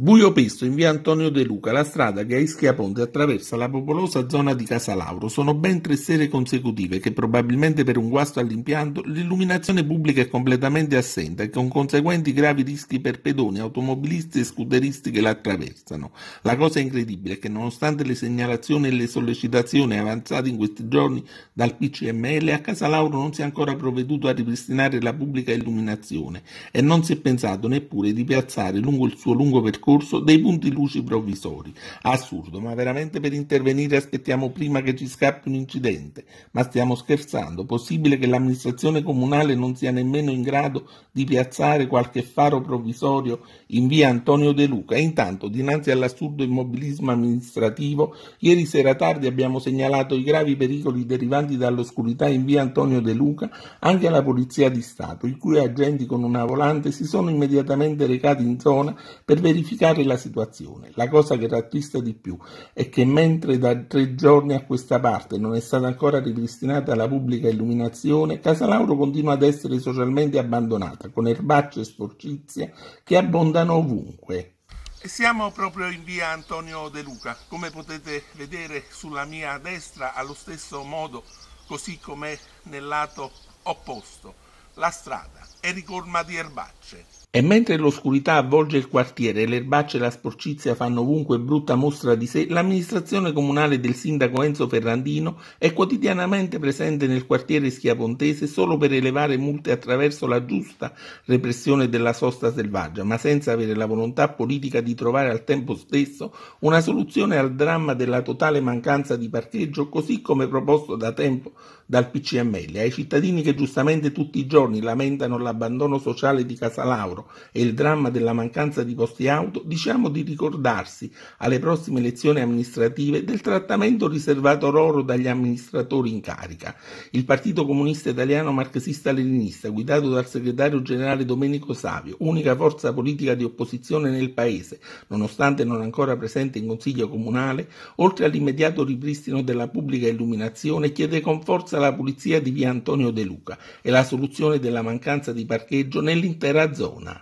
Buio pesto in via Antonio De Luca, la strada che a Ischia Ponte attraversa la popolosa zona di Casalauro. Sono ben tre sere consecutive che probabilmente per un guasto all'impianto l'illuminazione pubblica è completamente assente e con conseguenti gravi rischi per pedoni, automobilisti e scuderisti che la attraversano. La cosa incredibile è che nonostante le segnalazioni e le sollecitazioni avanzate in questi giorni dal PCML, a Casalauro non si è ancora provveduto a ripristinare la pubblica illuminazione e non si è pensato neppure di piazzare lungo il suo lungo percorso percorso dei punti luci provvisori. Assurdo, ma veramente per intervenire aspettiamo prima che ci scappi un incidente. Ma stiamo scherzando, possibile che l'amministrazione comunale non sia nemmeno in grado di piazzare qualche faro provvisorio in via Antonio De Luca. E intanto, dinanzi all'assurdo immobilismo amministrativo, ieri sera tardi abbiamo segnalato i gravi pericoli derivanti dall'oscurità in via Antonio De Luca anche alla Polizia di Stato, i cui agenti con una volante si sono immediatamente recati in zona per verificare verificare la situazione. La cosa che rattrista di più è che mentre da tre giorni a questa parte non è stata ancora ripristinata la pubblica illuminazione, Casalauro continua ad essere socialmente abbandonata, con erbacce e sporcizia che abbondano ovunque. Siamo proprio in via Antonio De Luca, come potete vedere sulla mia destra allo stesso modo, così come nel lato opposto. La strada è ricolma di erbacce. E mentre l'oscurità avvolge il quartiere e le erbacce e la sporcizia fanno ovunque brutta mostra di sé, l'amministrazione comunale del sindaco Enzo Ferrandino è quotidianamente presente nel quartiere schiapontese solo per elevare multe attraverso la giusta repressione della sosta selvaggia, ma senza avere la volontà politica di trovare al tempo stesso una soluzione al dramma della totale mancanza di parcheggio, così come proposto da tempo dal PCML ai cittadini che giustamente tutti i giorni lamentano l'abbandono sociale di Casalauro e il dramma della mancanza di posti auto, diciamo di ricordarsi alle prossime elezioni amministrative del trattamento riservato loro dagli amministratori in carica. Il Partito Comunista Italiano Marxista-Leninista, guidato dal segretario generale Domenico Savio, unica forza politica di opposizione nel Paese, nonostante non ancora presente in Consiglio Comunale, oltre all'immediato ripristino della pubblica illuminazione, chiede con forza la pulizia di via Antonio De Luca e la soluzione della mancanza di parcheggio nell'intera zona.